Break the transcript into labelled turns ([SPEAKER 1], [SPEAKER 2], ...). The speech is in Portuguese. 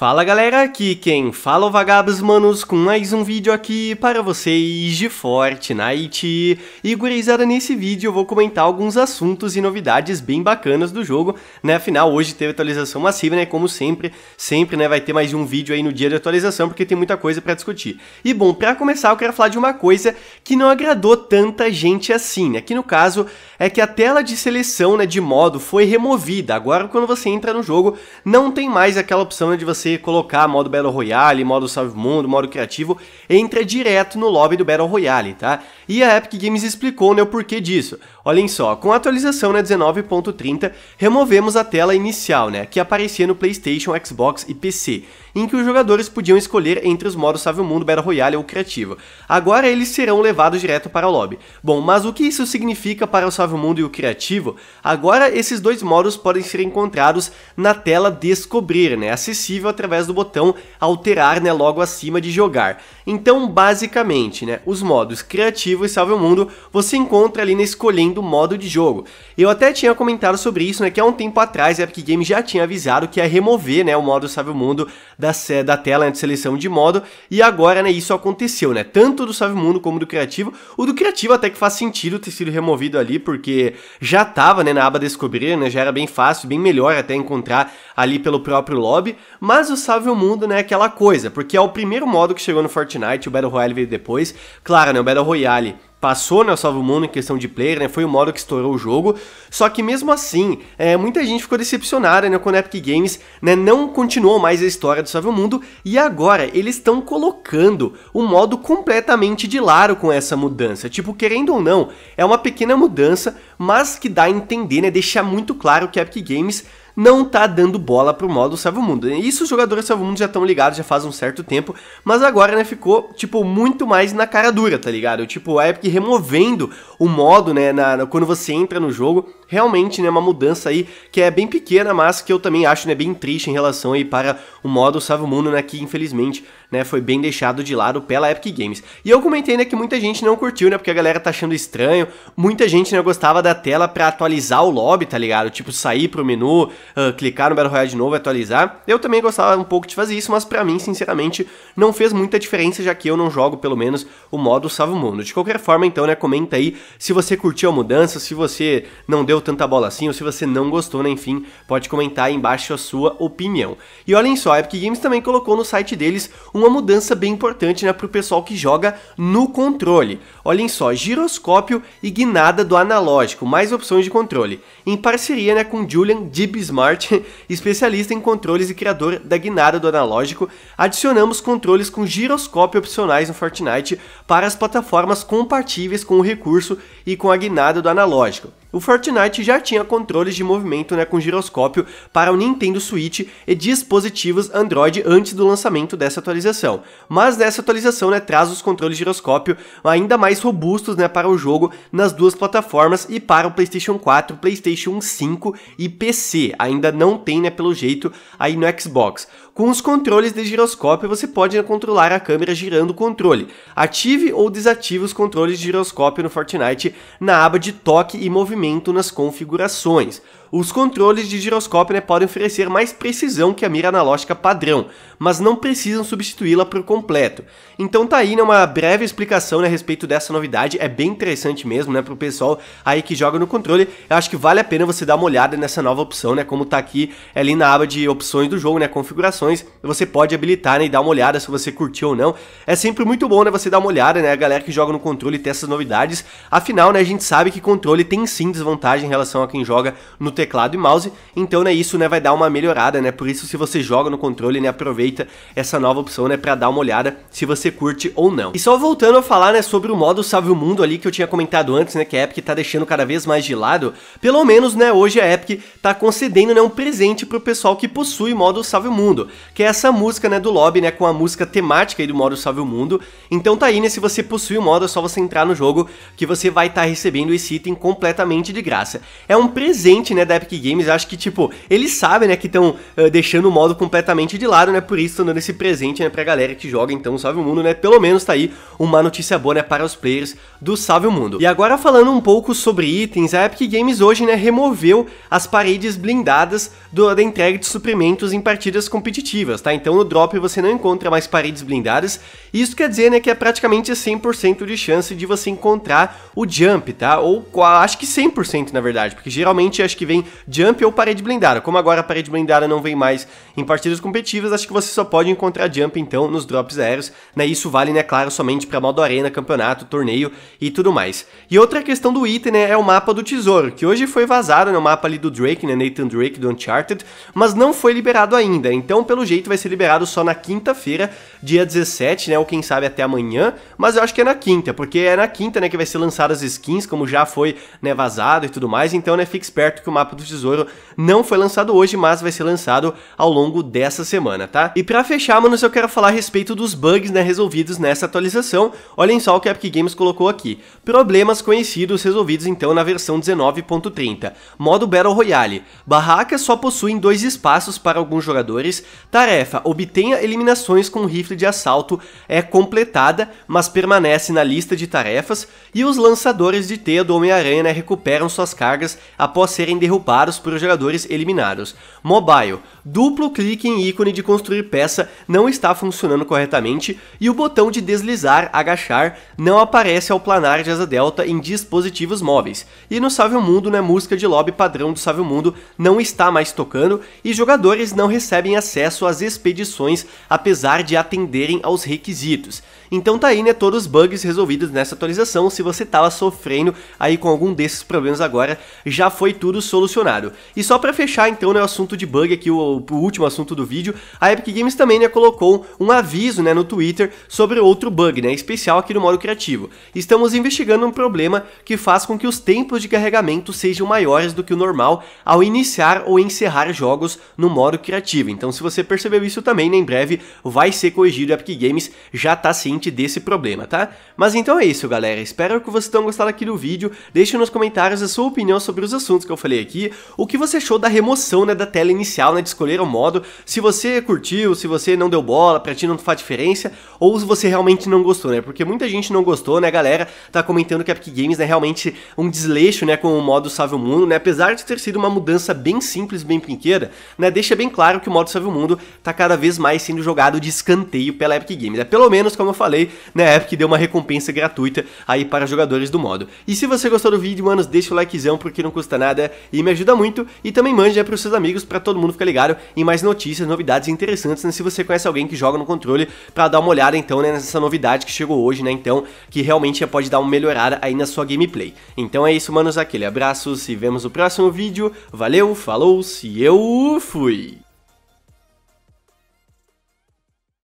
[SPEAKER 1] Fala galera, aqui quem fala é o Vagabos Manos com mais um vídeo aqui para vocês de Fortnite. E gurizada, nesse vídeo eu vou comentar alguns assuntos e novidades bem bacanas do jogo, né? Afinal, hoje teve atualização massiva, né? Como sempre, sempre né, vai ter mais um vídeo aí no dia de atualização, porque tem muita coisa para discutir. E bom, para começar eu quero falar de uma coisa que não agradou tanta gente assim, né? Que no caso é que a tela de seleção né, de modo foi removida. Agora quando você entra no jogo, não tem mais aquela opção né, de você você colocar modo Battle Royale, modo Salve Mundo, modo Criativo, entra direto no lobby do Battle Royale, tá? E a Epic Games explicou né, o porquê disso. Olhem só, com a atualização né, 19.30, removemos a tela inicial, né, que aparecia no PlayStation, Xbox e PC, em que os jogadores podiam escolher entre os modos Salve Mundo, Battle Royale ou Criativo. Agora eles serão levados direto para o lobby. Bom, mas o que isso significa para o Salve Mundo e o Criativo? Agora esses dois modos podem ser encontrados na tela Descobrir, né, acessível até através do botão alterar, né, logo acima de jogar. Então, basicamente, né, os modos criativo e salve o mundo, você encontra ali na escolhendo modo de jogo. Eu até tinha comentado sobre isso, né, que há um tempo atrás a Epic Games já tinha avisado que ia remover, né, o modo salve o mundo da, da tela né, de seleção de modo, e agora, né, isso aconteceu, né, tanto do salve o mundo como do criativo. O do criativo até que faz sentido ter sido removido ali, porque já tava, né, na aba descobrir, né, já era bem fácil, bem melhor até encontrar ali pelo próprio lobby, mas mas o Salve o Mundo, né, é aquela coisa, porque é o primeiro modo que chegou no Fortnite, o Battle Royale veio depois. Claro, né, o Battle Royale passou né, o Salve o Mundo em questão de player, né, foi o modo que estourou o jogo, só que mesmo assim, é, muita gente ficou decepcionada né, quando a Epic Games né, não continuou mais a história do Salve o Mundo, e agora eles estão colocando o um modo completamente de lado com essa mudança, tipo, querendo ou não, é uma pequena mudança, mas que dá a entender, né, deixar muito claro que a Epic Games não tá dando bola pro modo Salvo Mundo. Isso os jogadores Salvo Mundo já estão ligados, já faz um certo tempo, mas agora, né, ficou, tipo, muito mais na cara dura, tá ligado? Tipo, a Epic removendo o modo, né, na, na, quando você entra no jogo, realmente, né, uma mudança aí que é bem pequena, mas que eu também acho, né, bem triste em relação aí para o modo Salve o Mundo, né, que infelizmente, né, foi bem deixado de lado pela Epic Games. E eu comentei, né, que muita gente não curtiu, né, porque a galera tá achando estranho, muita gente, né, gostava da tela para atualizar o lobby, tá ligado? Tipo, sair pro menu, uh, clicar no Battle Royale de novo, atualizar. Eu também gostava um pouco de fazer isso, mas para mim, sinceramente, não fez muita diferença, já que eu não jogo, pelo menos, o modo Salve o Mundo. De qualquer forma, então, né, comenta aí se você curtiu a mudança, se você não deu tanta bola assim, ou se você não gostou, né? Enfim, pode comentar aí embaixo a sua opinião. E olhem só, a Epic Games também colocou no site deles uma mudança bem importante, né? o pessoal que joga no controle. Olhem só, giroscópio e guinada do analógico, mais opções de controle. Em parceria, né? Com Julian Dibsmart, especialista em controles e criador da guinada do analógico, adicionamos controles com giroscópio opcionais no Fortnite para as plataformas compatíveis com o recurso e com a guinada do analógico. O Fortnite já tinha controles de movimento né, com giroscópio para o Nintendo Switch e dispositivos Android antes do lançamento dessa atualização. Mas nessa atualização né, traz os controles de giroscópio ainda mais robustos né, para o jogo nas duas plataformas e para o PlayStation 4, PlayStation 5 e PC. Ainda não tem, né, pelo jeito, aí no Xbox. Com os controles de giroscópio, você pode controlar a câmera girando o controle. Ative ou desative os controles de giroscópio no Fortnite na aba de toque e movimento nas configurações os controles de giroscópio né, podem oferecer mais precisão que a mira analógica padrão, mas não precisam substituí-la por completo. Então tá aí né, uma breve explicação né, a respeito dessa novidade, é bem interessante mesmo né, para o pessoal aí que joga no controle, eu acho que vale a pena você dar uma olhada nessa nova opção, né, como tá aqui é ali na aba de opções do jogo, né, configurações, você pode habilitar né, e dar uma olhada se você curtiu ou não, é sempre muito bom né, você dar uma olhada, né, a galera que joga no controle ter essas novidades, afinal né, a gente sabe que controle tem sim desvantagem em relação a quem joga no teclado e mouse, então né, isso né, vai dar uma melhorada, né? Por isso se você joga no controle, né, aproveita essa nova opção, né, para dar uma olhada se você curte ou não. E só voltando a falar, né, sobre o modo Salve o Mundo ali que eu tinha comentado antes, né, que a Epic tá deixando cada vez mais de lado, pelo menos, né, hoje a Epic tá concedendo, né, um presente pro pessoal que possui modo Salve o Mundo, que é essa música, né, do lobby, né, com a música temática aí do modo Salve o Mundo. Então tá aí, né, se você possui o modo, é só você entrar no jogo que você vai estar tá recebendo esse item completamente de graça. É um presente, né, da Epic Games, eu acho que, tipo, eles sabem, né, que estão uh, ah, deixando o modo completamente de lado, né, por isso dando esse presente, né, pra galera que joga, então, Salve o Mundo, né, pelo menos tá aí uma notícia boa, né, para os players do Salve o Mundo. E agora falando um pouco sobre itens, a Epic Games hoje, né, removeu as paredes blindadas do, da entrega de suprimentos em partidas competitivas, tá? Então no drop você não encontra mais paredes blindadas, e isso quer dizer, né, que é praticamente 100% de chance de você encontrar o jump, tá? Ou acho que 100% na verdade, porque geralmente acho que vem Jump ou parede blindada. Como agora a parede blindada não vem mais em partidas competitivas, acho que você só pode encontrar Jump então nos drops aéreos, né? Isso vale, né, claro, somente para modo arena, campeonato, torneio e tudo mais. E outra questão do item, né, é o mapa do tesouro, que hoje foi vazado, no né, mapa ali do Drake, né, Nathan Drake do Uncharted, mas não foi liberado ainda. Então, pelo jeito, vai ser liberado só na quinta-feira, dia 17, né, ou quem sabe até amanhã, mas eu acho que é na quinta, porque é na quinta, né, que vai ser lançadas as skins, como já foi, né, vazado e tudo mais. Então, né, fique esperto que o mapa do Tesouro não foi lançado hoje, mas vai ser lançado ao longo dessa semana, tá? E pra fechar, manos, eu quero falar a respeito dos bugs, né, resolvidos nessa atualização. Olhem só o que a Epic Games colocou aqui. Problemas conhecidos resolvidos, então, na versão 19.30. Modo Battle Royale. Barracas só possuem dois espaços para alguns jogadores. Tarefa, obtenha eliminações com rifle de assalto é completada, mas permanece na lista de tarefas. E os lançadores de teia do Homem-Aranha né, recuperam suas cargas após serem derrubados disparos para os jogadores eliminados. Mobile. Duplo clique em ícone de construir peça não está funcionando corretamente e o botão de deslizar, agachar, não aparece ao planar de asa delta em dispositivos móveis. E no Save o Mundo, na música de lobby padrão do Save o Mundo, não está mais tocando e jogadores não recebem acesso às expedições apesar de atenderem aos requisitos. Então tá aí, né, todos os bugs resolvidos nessa atualização. Se você tava sofrendo aí com algum desses problemas agora, já foi tudo solucionado e só para fechar então né, o assunto de bug aqui, o, o, último assunto do vídeo, a Epic Games também né, colocou um aviso né, no Twitter sobre outro bug, né, especial aqui no modo criativo. Estamos investigando um problema que faz com que os tempos de carregamento sejam maiores do que o normal ao iniciar ou encerrar jogos no modo criativo. Então se você percebeu isso também, né, em breve vai ser corrigido, a Epic Games já tá ciente desse problema, tá? Mas então é isso galera, espero que vocês tenham gostado aqui do vídeo, deixe nos comentários a sua opinião sobre os assuntos que eu falei aqui aqui o que você achou da remoção né, da tela inicial, né, de escolher o modo, se você curtiu, se você não deu bola, pra ti não faz diferença, ou se você realmente não gostou, né? Porque muita gente não gostou, né, galera? Tá comentando que a Epic Games é né, realmente um desleixo, né, com o modo Salve o Mundo, né? Apesar de ter sido uma mudança bem simples, bem brinqueira, né, deixa bem claro que o modo Salve o Mundo tá cada vez mais sendo jogado de escanteio pela Epic Games. é Pelo menos, como eu falei, né, a Epic deu uma recompensa gratuita aí para jogadores do modo. E se você gostou do vídeo, manos, deixa o likezão porque não custa nada e me ajuda muito. E também mande né, para os seus amigos para todo mundo ficar ligado em mais notícias, novidades interessantes, né? Se você conhece alguém que joga no controle, para dar uma olhada então né, nessa novidade que chegou hoje, né? Então, que realmente pode dar uma melhorada aí na sua gameplay. Então é isso, manos. Aquele abraço, se vemos no próximo vídeo. Valeu, falou, se eu fui!